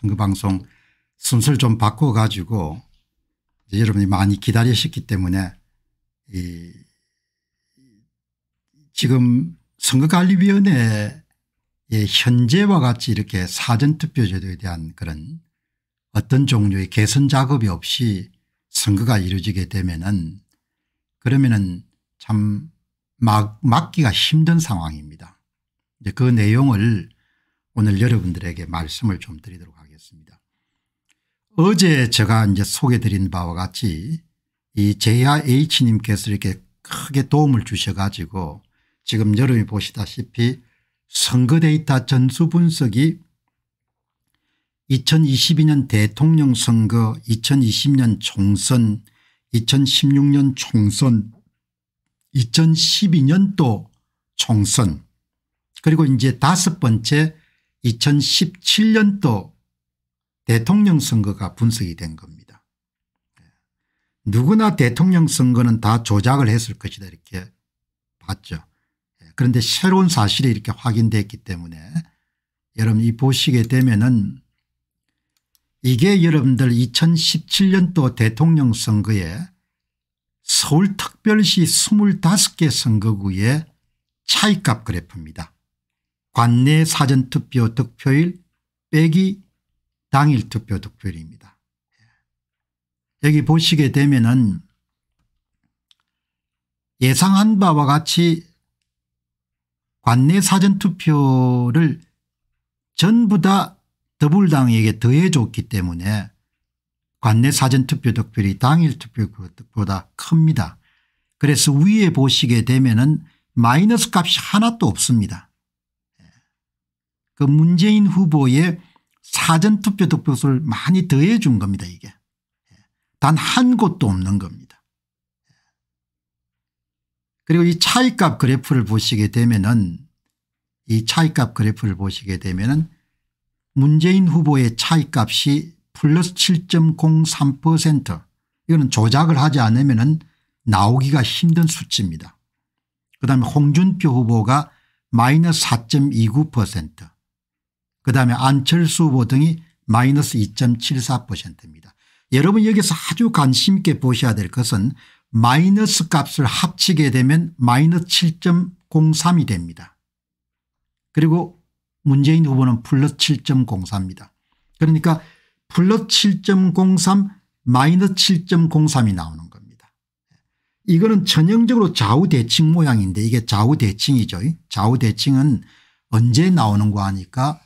선거방송 순서를 좀 바꿔 가지고 여러분이 많이 기다리셨기 때문에 이 지금 선거관리위원회의 현재와 같이 이렇게 사전투표제도에 대한 그런 어떤 종류의 개선 작업이 없이 선거가 이루어지게 되면은 그러면은 참 막, 막기가 힘든 상황입니다. 이제 그 내용을 오늘 여러분들에게 말씀을 좀 드리도록 하겠습니다. 되겠습니다. 어제 제가 이제 소개드린 바와 같이 이 JRH님께서 이렇게 크게 도움을 주셔가지고 지금 여러분이 보시다시피 선거 데이터 전수 분석이 2022년 대통령 선거 2020년 총선 2016년 총선 2012년도 총선 그리고 이제 다섯 번째 2017년도 대통령 선거가 분석이 된 겁니다. 예. 누구나 대통령 선거는 다 조작을 했을 것이다 이렇게 봤죠. 예. 그런데 새로운 사실이 이렇게 확인됐기 때문에 여러분 이 보시게 되면은 이게 여러분들 2017년도 대통령 선거에 서울특별시 25개 선거구의 차이값 그래프입니다. 관내 사전투표 득표율 빼기 당일 투표 득표율입니다. 예. 여기 보시게 되면은 예상한 바와 같이 관내 사전투표를 전부 다 더불당에게 더해줬기 때문에 관내 사전투표 득표율이 당일 투표보다 큽니다. 그래서 위에 보시게 되면 은 마이너스 값이 하나도 없습니다. 예. 그 문재인 후보의 사전투표 득표수를 많이 더해 준 겁니다 이게. 단 한 곳도 없는 겁니다. 그리고 이 차이값 그래프를 보시게 되면은 이 차이값 그래프를 보시게 되면은 문재인 후보의 차이값이 플러스 7.03% 이거는 조작을 하지 않으면은 나오기가 힘든 수치입니다. 그다음에 홍준표 후보가 마이너스 4.29% 그다음에 안철수 후보 등이 마이너스 2.74%입니다. 여러분 여기서 아주 관심 있게 보셔야 될 것은 마이너스 값을 합치게 되면 마이너스 7.03이 됩니다. 그리고 문재인 후보는 플러스 7.04입니다. 그러니까 플러스 7.03 마이너스 7.03이 나오는 겁니다. 이거는 전형적으로 좌우대칭 모양인데 이게 좌우대칭이죠. 좌우대칭은 언제 나오는가 하니까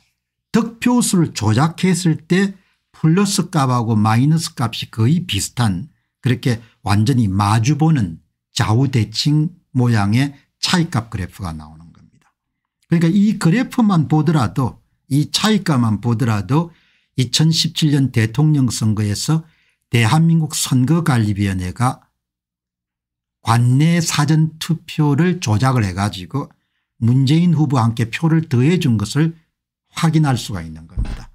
득표수를 조작했을 때 플러스 값하고 마이너스 값이 거의 비슷한 그렇게 완전히 마주보는 좌우대칭 모양의 차이값 그래프가 나오는 겁니다. 그러니까 이 그래프만 보더라도 이 차이값만 보더라도 2017년 대통령 선거에서 대한민국 선거관리위원회가 관내 사전투표를 조작을 해가지고 문재인 후보와 함께 표를 더해준 것을 확인할 수가 있는 겁니다.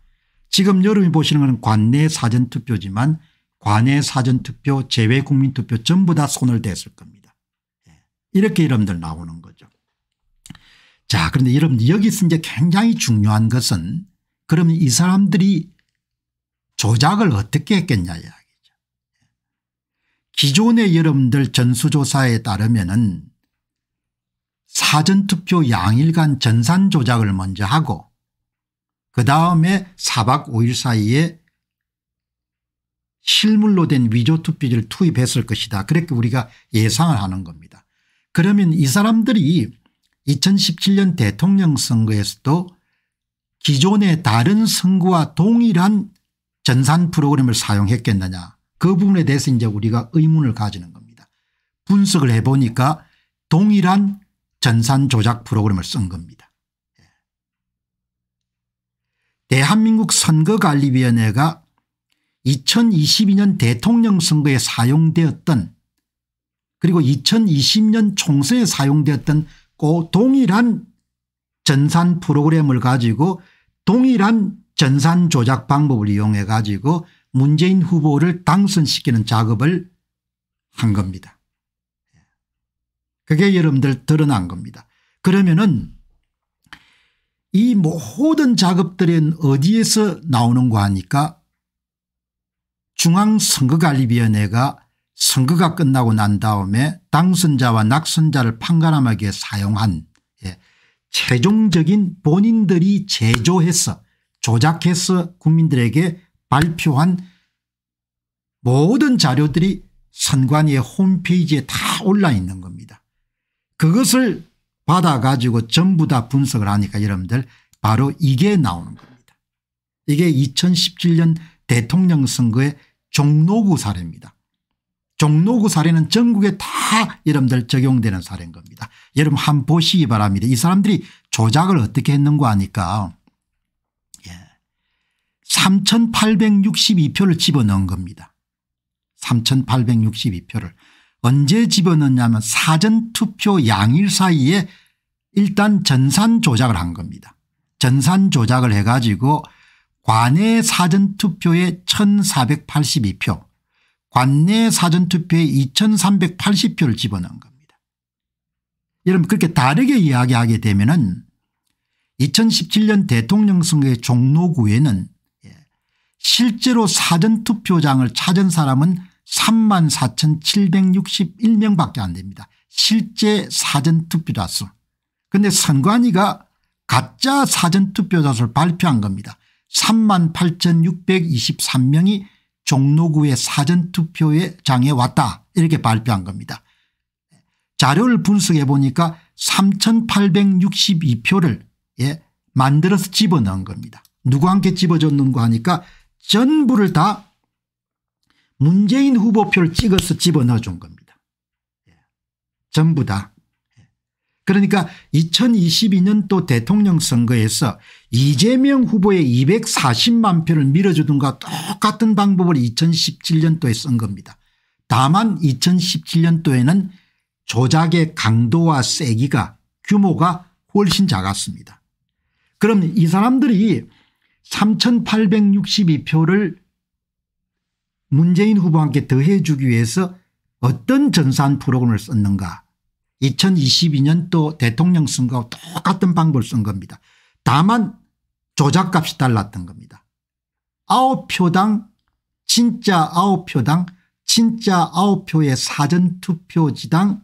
지금 여러분이 보시는 것은 관내 사전투표지만 관내 사전투표 제외 국민투표 전부 다 손을 댔을 겁니다. 예. 이렇게 여러분들 나오는 거죠. 자 그런데 여러분 여기서 이제 굉장히 중요한 것은 그러면 이 사람들이 조작을 어떻게 했겠냐 이야기죠. 기존의 여러분들 전수조사에 따르면 은 사전투표 양일간 전산 조작을 먼저 하고 그 다음에 4박 5일 사이에 실물로 된 위조투표지를 투입했을 것이다. 그렇게 우리가 예상을 하는 겁니다. 그러면 이 사람들이 2017년 대통령 선거에서도 기존의 다른 선거와 동일한 전산 프로그램을 사용했겠느냐 그 부분에 대해서 이제 우리가 의문을 가지는 겁니다. 분석을 해보니까 동일한 전산 조작 프로그램을 쓴 겁니다. 대한민국 선거관리위원회가 2022년 대통령 선거에 사용되었던 그리고 2020년 총선에 사용되었던 고 동일한 전산 프로그램을 가지고 동일한 전산 조작 방법을 이용해 가지고 문재인 후보를 당선시키는 작업을 한 겁니다. 그게 여러분들 드러난 겁니다. 그러면은 이 모든 작업들은 어디에서 나오는거 하니까 중앙선거관리위원회가 선거가 끝나고 난 다음에 당선자와 낙선자를 판가름하게 사용한 예, 최종적인 본인들이 제조해서 조작해서 국민들에게 발표한 모든 자료들이 선관위의 홈페이지에 다 올라 있는 겁니다. 그것을 받아가지고 전부 다 분석을 하니까 여러분들 바로 이게 나오는 겁니다. 이게 2017년 대통령 선거의 종로구 사례입니다. 종로구 사례는 전국에 다 여러분들 적용되는 사례인 겁니다. 여러분 한 보시기 바랍니다. 이 사람들이 조작을 어떻게 했는가 하니까 예. 3862표를 집어넣은 겁니다. 3862표를 언제 집어넣냐면 사전투표 양일 사이에 일단 전산 조작을 한 겁니다. 전산 조작을 해가지고 관내 사전투표에 1482표 관내 사전투표에 2380표를 집어넣은 겁니다. 여러분 그렇게 다르게 이야기하게 되면 은 2017년 대통령 선거의 종로구에는 예, 실제로 사전투표장을 찾은 사람은 34,761명밖에 안 됩니다. 실제 사전투표자 수. 그런데 선관위가 가짜 사전투표자 수를 발표한 겁니다. 38,623명이 종로구의 사전투표에 장에 왔다 이렇게 발표한 겁니다. 자료를 분석해 보니까 3,862표를 예, 만들어서 집어넣은 겁니다. 누구한테 집어줬는가 하니까 전부를 다 문재인 후보표를 찍어서 집어넣어 준 겁니다. 예. 전부 다. 예. 그러니까 2022년도 대통령 선거에서 이재명 후보의 240만 표를 밀어주든가 똑같은 방법을 2017년도에 쓴 겁니다. 다만 2017년도에는 조작의 강도와 세기가 규모가 훨씬 작았습니다. 그럼 이 사람들이 3862표를 문재인 후보와 함께 더해주기 위해서 어떤 전산 프로그램을 썼는가 2 0 2 2년또 대통령 선거와 똑같은 방법을 쓴 겁니다. 다만 조작값이 달랐던 겁니다. 아 표당 진짜 아 표당 진짜 아 표의 사전투표지당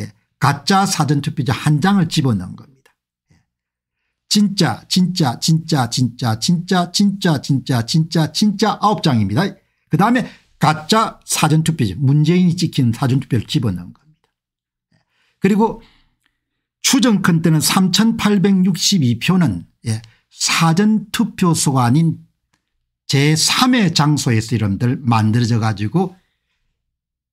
예, 가짜 사전투표지 한 장을 집어넣은 겁니다. 예. 진짜 진짜 진짜 진짜 진짜 진짜 진짜 진짜 진짜 진 장입니다. 그다음에 가짜 사전투표지 문재인이 찍힌 사전투표를 집어넣은 겁니다. 그리고 추정컨 때는 3862표는 예, 사전투표소가 아닌 제3의 장소에서 이름들 만들어져 가지고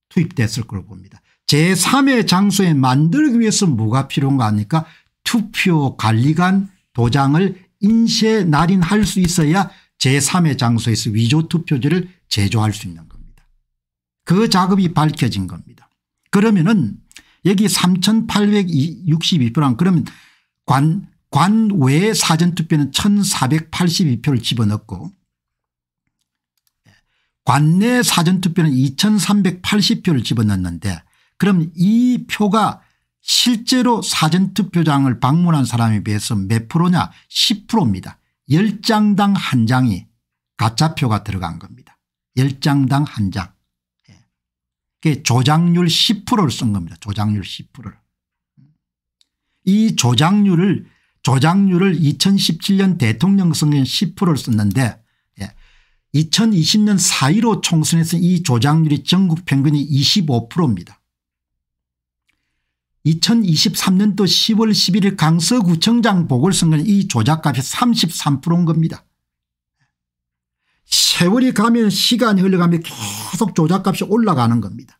투입됐을 걸 봅니다. 제3의 장소에 만들기 위해서 뭐가 필요한가 하니까 투표 관리관 도장을 인쇄 날인할 수 있어야 제3의 장소에서 위조 투표지를 제조할 수 있는 겁니다. 그 작업이 밝혀진 겁니다. 그러면은 여기 3 8 6 2표랑 그러면 관, 관외 사전투표는 1482표를 집어넣고 관내 사전투표는 2380표를 집어넣는데 그럼 이 표가 실제로 사전투표장을 방문한 사람에 비해서 몇 프로냐 10%입니다. 10장당 한 장이 가짜표가 들어간 겁니다. 10장당 한 장. 예. 조작률 10%를 쓴 겁니다. 조작률 10%를. 이 조작률을 조작률을 2017년 대통령 선거에 10%를 썼는데 2020년 예. 4.15 총선에서 이 조작률이 전국 평균이 25%입니다. 2023년도 10월 11일 강서구청장 보궐선거는 이 조작값이 33%인 겁니다. 세월이 가면 시간이 흘러가면 계속 조작값이 올라가는 겁니다.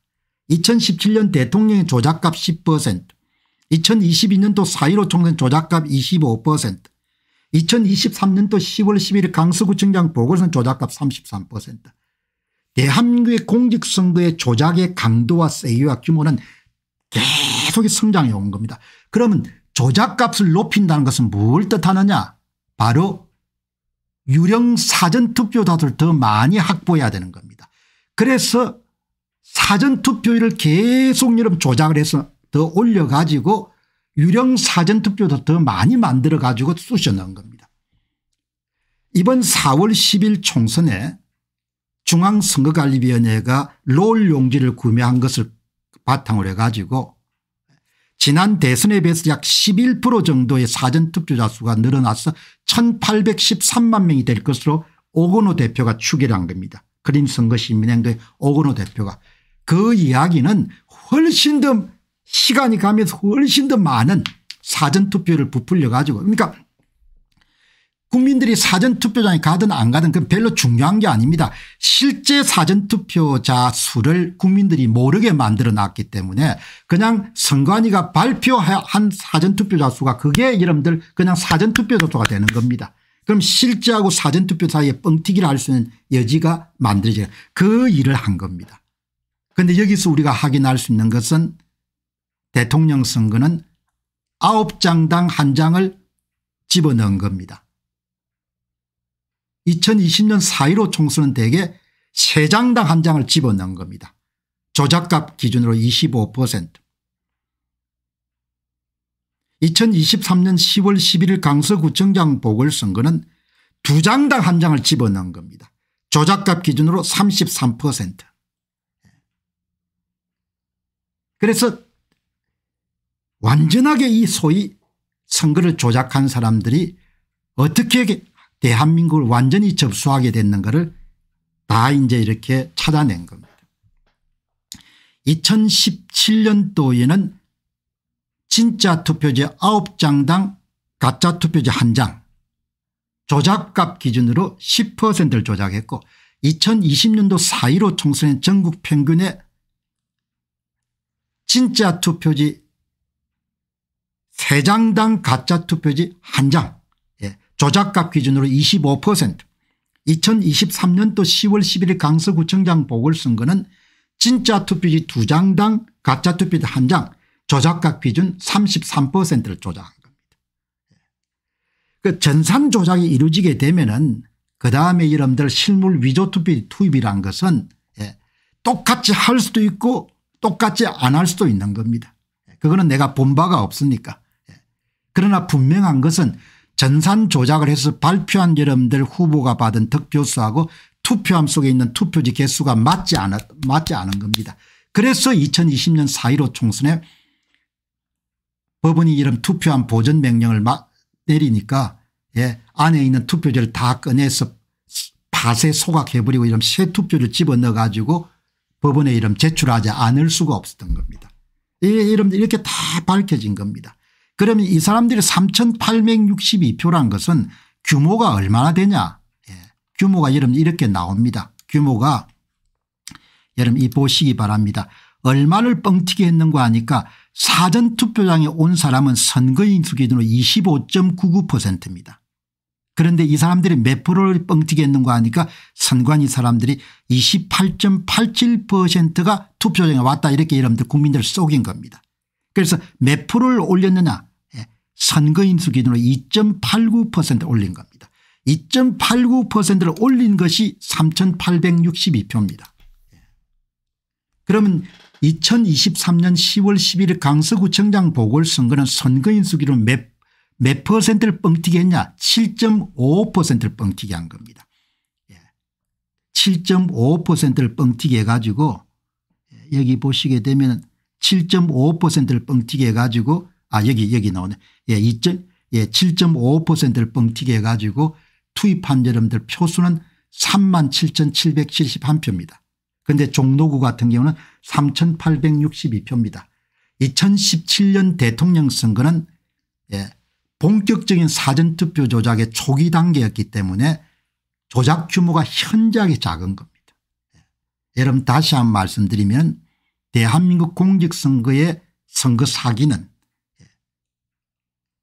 2017년 대통령의 조작값 10% 2022년도 4.15 총선 조작값 25% 2023년도 10월 11일 강서구청장 보궐선 조작값 33% 대한민국의 공직선거의 조작의 강도와 세기와 규모는 계속 계속 성장해 온 겁니다. 그러면 조작값을 높인다는 것은 뭘 뜻하느냐 바로 유령 사전투표다들더 많이 확보해야 되는 겁니다. 그래서 사전투표율을 계속 여러분 조작을 해서 더 올려가지고 유령 사전투표도 더 많이 만들어 가지고 쑤셔 넣은 겁니다. 이번 4월 10일 총선에 중앙선거관리위원회가 롤 용지를 구매한 것을 바탕으로 해가지고 지난 대선에 비해서 약 11% 정도의 사전투표자 수가 늘어나서 1813만 명이 될 것으로 오건호 대표가 추계를 한 겁니다. 그림 선거 시민행동의 오건호 대표가. 그 이야기는 훨씬 더 시간이 가면서 훨씬 더 많은 사전투표를 부풀려 가지고 그러니까 국민들이 사전투표장에 가든 안 가든 그 별로 중요한 게 아닙니다. 실제 사전투표자 수를 국민들이 모르게 만들어 놨기 때문에 그냥 선관위가 발표한 사전투표자 수가 그게 여러분들 그냥 사전투표자수가 되는 겁니다. 그럼 실제하고 사전투표 사이에 뻥튀기를 할 수 있는 여지가 만들어져요. 그 일을 한 겁니다. 그런데 여기서 우리가 확인할 수 있는 것은 대통령 선거는 아홉 장당 한 장을 집어넣은 겁니다. 2020년 4.15 총선은 대개 3장당 한 장을 집어넣은 겁니다. 조작값 기준으로 25% 2023년 10월 11일 강서구청장 보궐선거는 2 장당 한 장을 집어넣은 겁니다. 조작값 기준으로 33% 그래서 완전하게 이 소위 선거를 조작한 사람들이 어떻게 대한민국을 완전히 접수하게 됐는 것을 다 이제 이렇게 찾아낸 겁니다. 2017년도에는 진짜 투표제 9장당 가짜 투표제 1장 조작값 기준으로 10%를 조작했고 2020년도 4.15 총선의 전국 평균의 진짜 투표지 3장당 가짜 투표지 1장 조작값 기준으로 25% 2023년도 10월 11일 강서구청장 보궐선거는 진짜 투표지 두장당 가짜 투표지 한장 조작값 기준 33%를 조작한 겁니다. 예. 그 전산 조작이 이루어지게 되면은 그 다음에 여러분들 실물 위조 투표지 투입이란 것은 예, 똑같이 할 수도 있고 똑같이 안 할 수도 있는 겁니다. 예, 그거는 내가 본 바가 없으니까. 예. 그러나 분명한 것은 전산 조작을 해서 발표한 여러분들 후보가 받은 득표수하고 투표함 속에 있는 투표지 개수가 맞지 않아 맞지 않은 겁니다. 그래서 2020년 4.15 총선에 법원이 이런 투표함 보전 명령을 내리니까 예, 안에 있는 투표지를 다 꺼내서 밭에 소각해버리고 이런 새 투표를 집어넣어 가지고 법원에 이름 제출하지 않을 수가 없었던 겁니다. 이름 이렇게 다 밝혀진 겁니다. 그러면 이 사람들이 3862표란 것은 규모가 얼마나 되냐 예. 규모가 여러분 이렇게 나옵니다. 규모가 여러분 이 보시기 바랍니다. 얼마를 뻥튀기 했는가 하니까 사전투표장에 온 사람은 선거인 수 기준으로 25.99%입니다. 그런데 이 사람들이 몇 프로를 뻥튀기 했는가 하니까 선관위 사람들이 28.87%가 투표장에 왔다 이렇게 여러분들 국민들 속인 겁니다. 그래서 몇 프로를 올렸느냐 예, 선거인수 기준으로 2.89% 올린 겁니다. 2.89%를 올린 것이 3862표입니다. 예. 그러면 2023년 10월 11일 강서구청장 보궐선거는 선거인수 기준 몇, 몇 퍼센트를 뻥튀기 했냐 7.5%를 뻥튀기 한 겁니다. 7.5%를 예. 뻥튀기 해가지고 여기 보시게 되면 7.5%를 뻥튀기 해가지고 아 여기 여기 나오네. 예, 예 7.5%를 뻥튀기 해가지고 투입한 여러분들 표수는 3만 7,771표입니다. 그런데 종로구 같은 경우는 3,862표입니다. 2017년 대통령 선거는 예, 본격적인 사전투표 조작의 초기 단계였기 때문에 조작 규모가 현저하게 작은 겁니다. 예. 여러분 다시 한번 말씀드리면 대한민국 공직선거의 선거 사기는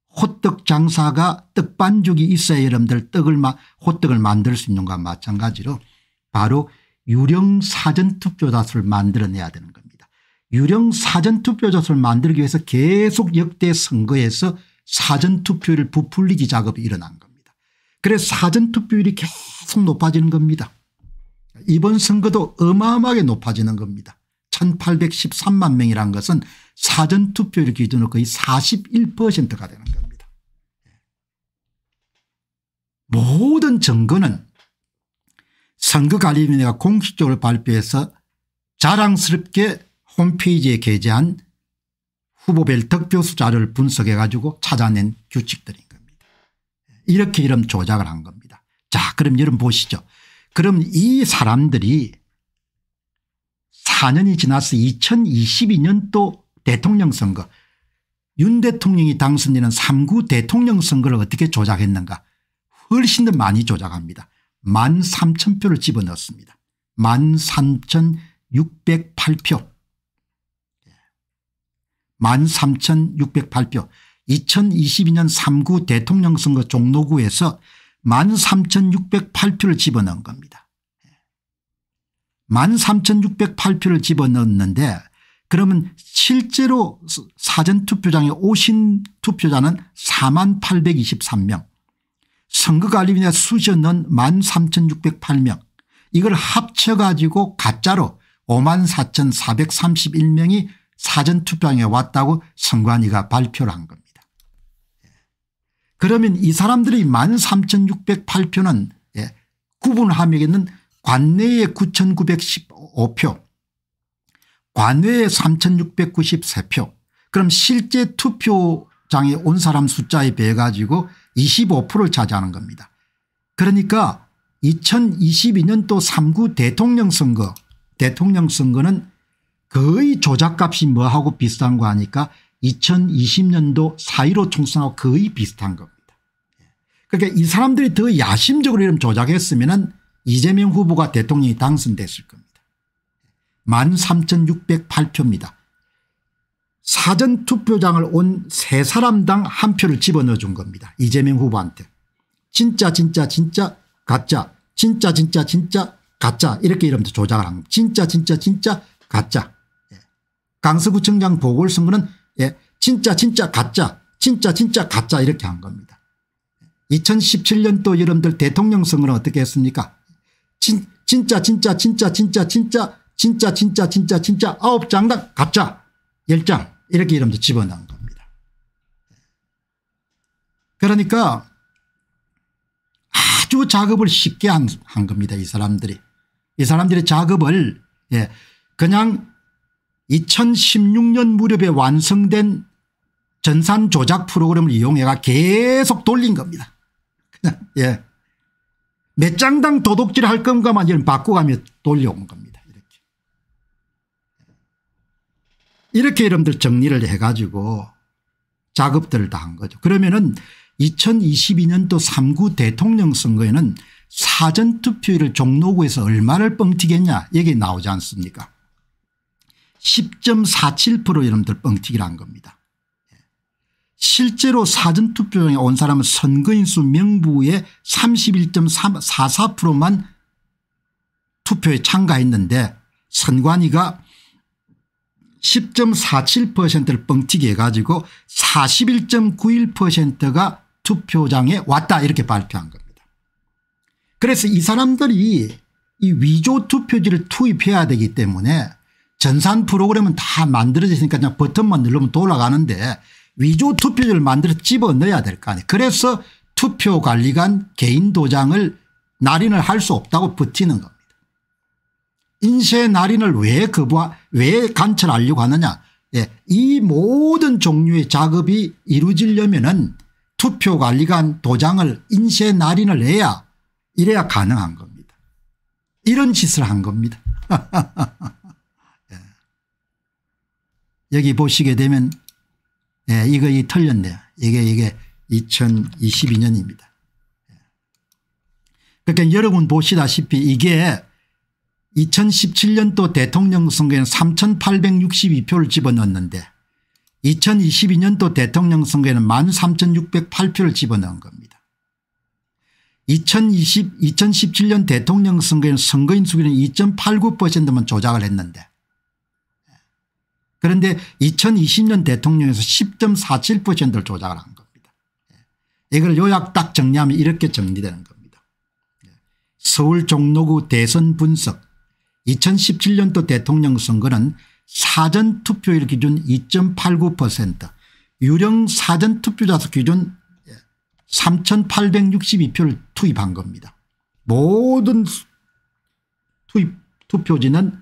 호떡 장사가 떡반죽이 있어야 여러분들 떡을 마, 호떡을 만들 수 있는 것과 마찬가지로 바로 유령 사전투표자수를 만들어내야 되는 겁니다. 유령 사전투표자수를 만들기 위해서 계속 역대 선거에서 사전투표율 부풀리기 작업이 일어난 겁니다. 그래서 사전투표율이 계속 높아지는 겁니다. 이번 선거도 어마어마하게 높아지는 겁니다. 1813만 명이란 것은 사전투표를 기준으로 거의 41%가 되는 겁니다. 예. 모든 증거는 선거관리위원회가 공식적으로 발표해서 자랑스럽게 홈페이지에 게재한 후보별 득표수 자료를 분석해 가지고 찾아낸 규칙들인 겁니다. 이렇게 이런 조작을 한 겁니다. 자 그럼 여러분 보시죠. 그럼 이 사람들이 4년이 지나서 2022년도 대통령 선거 윤 대통령이 당선되는 3구 대통령 선거를 어떻게 조작했는가 훨씬 더 많이 조작합니다. 1만 3천 표를 집어넣었습니다. 1만 3천 608표 1만 3천 608표 2022년 3구 대통령 선거 종로구에서 1만 3천 608표를 집어넣은 겁니다. 13,608표를 집어넣었는데 그러면 실제로 사전투표장에 오신 투표자는 4만 823명 선거관리위원회 수전은 13,608명 이걸 합쳐가지고 가짜로 5만 4,431명이 사전투표장에 왔다고 선관위가 발표를 한 겁니다. 예. 그러면 이 사람들이 13,608표는 예, 구분함에게는 관내에 9915표 관외에 3693표 그럼 실제 투표장에 온 사람 숫자에 비해 가지고 25%를 차지하는 겁니다. 그러니까 2022년도 3구 대통령 선거 대통령 선거는 거의 조작값이 뭐하고 비슷한 거 하니까 2020년도 4.15 총선하고 거의 비슷한 겁니다. 그러니까 이 사람들이 더 야심적으로 이런 조작했으면 은 이재명 후보가 대통령이 당선됐을 겁니다. 13,608표입니다. 사전투표장을 온 세 사람당 한 표를 집어넣어 준 겁니다. 이재명 후보한테. 진짜 진짜 진짜 가짜 진짜 진짜 진짜 가짜 이렇게 이름도 조작을 한 겁니다. 진짜 진짜 진짜 가짜 예. 강서구청장 보궐선거는 예. 진짜 진짜 가짜 진짜 진짜 가짜 이렇게 한 겁니다. 2017년도 여러분들 대통령 선거는 어떻게 했습니까 진, 진짜 진짜 진짜 진짜 진짜 진짜 진짜 진짜 진짜 아홉 장당 가짜 1 0장 이렇게 이름도 집어넣은 겁니다. 그러니까 아주 작업을 쉽게 한, 한 겁니다. 이 사람들이. 이 사람들의 작업을 예, 그냥 2016년 무렵에 완성된 전산 조작 프로그램을 이용해가 계속 돌린 겁니다. 그냥 예. 몇 장당 도둑질 할 건가만 이런 바꿔가며 돌려온 겁니다. 이렇게. 이렇게 여러분들 정리를 해가지고 작업들을 다 한 거죠. 그러면은 2022년도 3구 대통령 선거에는 사전투표율을 종로구에서 얼마를 뻥튀겠냐 여기 나오지 않습니까 10.47% 여러분들 뻥튀기를 한 겁니다. 실제로 사전투표장에 온 사람은 선거인수 명부의 31.44%만 투표에 참가했는데 선관위가 10.47%를 뻥튀기 해가지고 41.91%가 투표장에 왔다 이렇게 발표한 겁니다. 그래서 이 사람들이 이 위조 투표지를 투입해야 되기 때문에 전산 프로그램은 다 만들어져 있으니까 그냥 버튼만 누르면 돌아가는데 위조 투표지를 만들어 집어넣어야 될 거 아니에요. 그래서 투표관리관 개인 도장을 날인을 할 수 없다고 버티는 겁니다. 인쇄 날인을 왜 거부하 왜간철하려고 하느냐 예, 이 모든 종류의 작업이 이루어지려면 은 투표관리관 도장을 인쇄 날인을 해야 이래야 가능한 겁니다. 이런 짓을 한 겁니다. 예. 여기 보시게 되면 예, 이거 이 틀렸네요. 이게 이게 2022년입니다. 예. 그러니까 여러분 보시다시피 이게 2017년도 대통령 선거에는 3862표를 집어넣었는데 2022년도 대통령 선거에는 13608표를 집어넣은 겁니다. 2020, 2017년 대통령 선거에는 선거인 수기는 2.89%만 조작을 했는데 그런데 2020년 대통령에서 10.47%를 조작을 한 겁니다. 예. 이걸 요약 딱 정리하면 이렇게 정리되는 겁니다. 예. 서울 종로구 대선 분석 2017년도 대통령 선거는 사전 투표율 기준 2.89% 유령 사전 투표자 기준 3862표를 예, 투입한 겁니다. 모든 투입 투표지는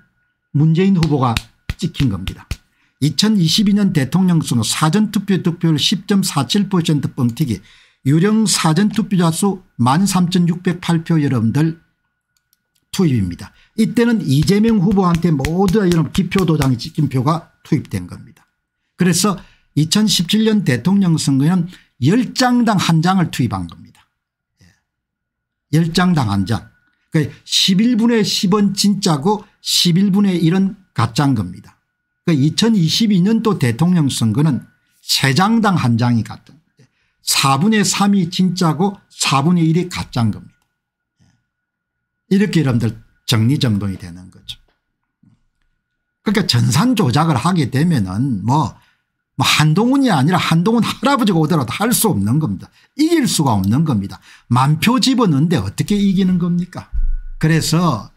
문재인 후보가 찍힌 겁니다. 2022년 대통령 수는 사전투표 득표율 10.47% 뻥튀기 유령 사전투표자 수 13,608표 여러분들 투입입니다. 이때는 이재명 후보한테 모두 여러기표도장 찍힌 표가 투입된 겁니다. 그래서 2017년 대통령 선거에는 10장당 한 장을 투입한 겁니다. 10장당 예. 한 장. 그러니까 11분의 10은 진짜고 11분의 1은 가짜인 겁니다. 그 2022년도 대통령 선거는 세 장당 한 장이 같은 4분의 3이 진짜고 4분의 1이 가짜인 겁니다. 예. 이렇게 여러분들 정리정돈이 되는 거죠. 그러니까 전산 조작을 하게 되면은 뭐, 뭐 한동훈이 아니라 한동훈 할아버지가 오더라도 할 수 없는 겁니다. 이길 수가 없는 겁니다. 만표 집어넣는데 어떻게 이기는 겁니까? 그래서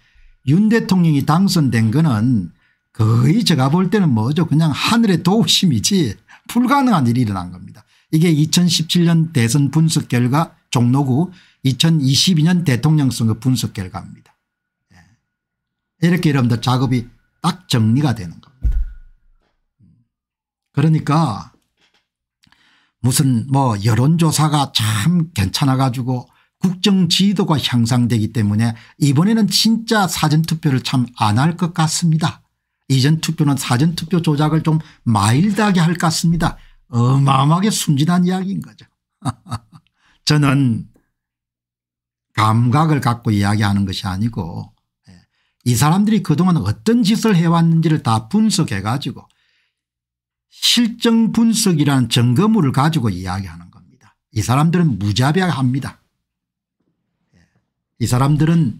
윤 대통령이 당선된 거는 거의 제가 볼 때는 뭐죠 그냥 하늘의 도우심이지 불가능한 일이 일어난 겁니다. 이게 2017년 대선 분석 결과 종로구 2022년 대통령 선거 분석 결과입니다. 예. 이렇게 여러분들 작업이 딱 정리가 되는 겁니다. 그러니까 무슨 뭐 여론조사가 참 괜찮아 가지고 국정 지도가 향상되기 때문에 이번에는 진짜 사전투표를 참 안 할 것 같습니다. 이전 투표는 사전 투표 조작을 좀 마일드하게 할 것 같습니다. 어마어마하게 순진한 이야기인 거죠. 저는 감각을 갖고 이야기하는 것이 아니고 예, 이 사람들이 그동안 어떤 짓을 해왔는지를 다 분석해 가지고 실정 분석이라는 점검물을 가지고 이야기하는 겁니다. 이 사람들은 무자비합니다. 예, 이 사람들은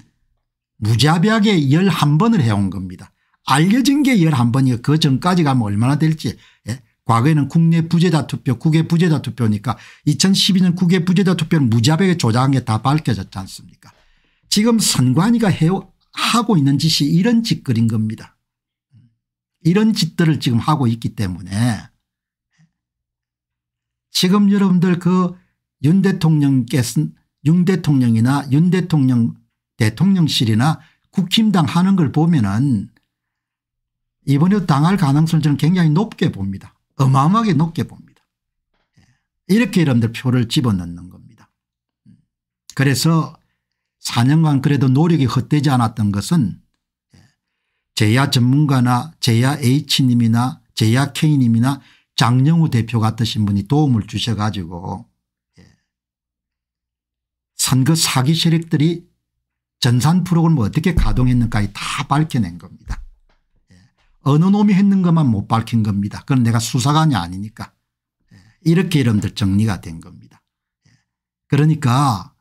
무자비하게 11번을 해온 겁니다. 알려진 게 11번이고 그 전까지 가면 얼마나 될지 예? 과거에는 국내 부재자 투표 국외 부재자 투표니까 2012년 국외 부재자 투표는 무자백에 조작한 게 다 밝혀졌지 않습니까 지금 선관위가 해오, 하고 있는 짓이 이런 짓거린 겁니다. 이런 짓들을 지금 하고 있기 때문에 지금 여러분들 그 윤 대통령께서 윤 대통령이나 윤 대통령 대통령실이나 국힘당 하는 걸 보면은 이번에도 당할 가능성을 저는 굉장히 높게 봅니다. 어마어마하게 높게 봅니다. 예. 이렇게 여러분들 표를 집어넣는 겁니다. 음. 그래서 4년간 그래도 노력이 헛되지 않았던 것은 예. 제야 전문가나 제야 H님이나 제야 K님이나 장영우 대표 같으신 분이 도움을 주셔가지고 예. 선거 사기 세력들이 전산 프로그램을 어떻게 가동했는가다 밝혀낸 겁니다. 어느 놈이 했는것만못 밝힌 겁니다. 그건 내가 수사관이 아니니까. 예, 이렇게 여러분들 정리가 된 겁니다. 예, 그러니까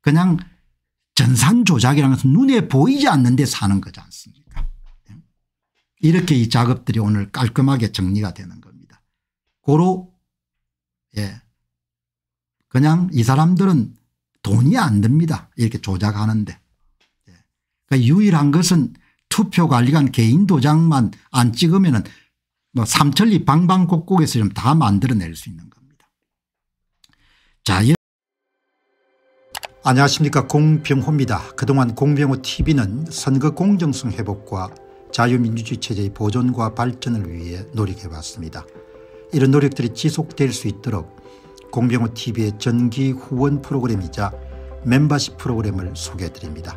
그냥 전산 조작이라는 것은 눈에 보이지 않는데 사는 거지 않습니까 예, 이렇게 이 작업들이 오늘 깔끔하게 정리가 되는 겁니다. 고로 예 그냥 이 사람들은 돈이 안 듭니다. 이렇게 조작하는데. 예. 그러니까 유일한 것은 투표관리관 개인 도장만 안 찍으면 뭐 삼천리 방방곡곡에서 좀 다 만들어낼 수 있는 겁니다. 자, 안녕하십니까 공병호입니다. 그동안 공병호 tv는 선거 공정성 회복과 자유민주주의 체제의 보존과 발전을 위해 노력해왔습니다. 이런 노력들이 지속될 수 있도록 공병호 tv의 전기 후원 프로그램이자 멤버십 프로그램을 소개해드립니다.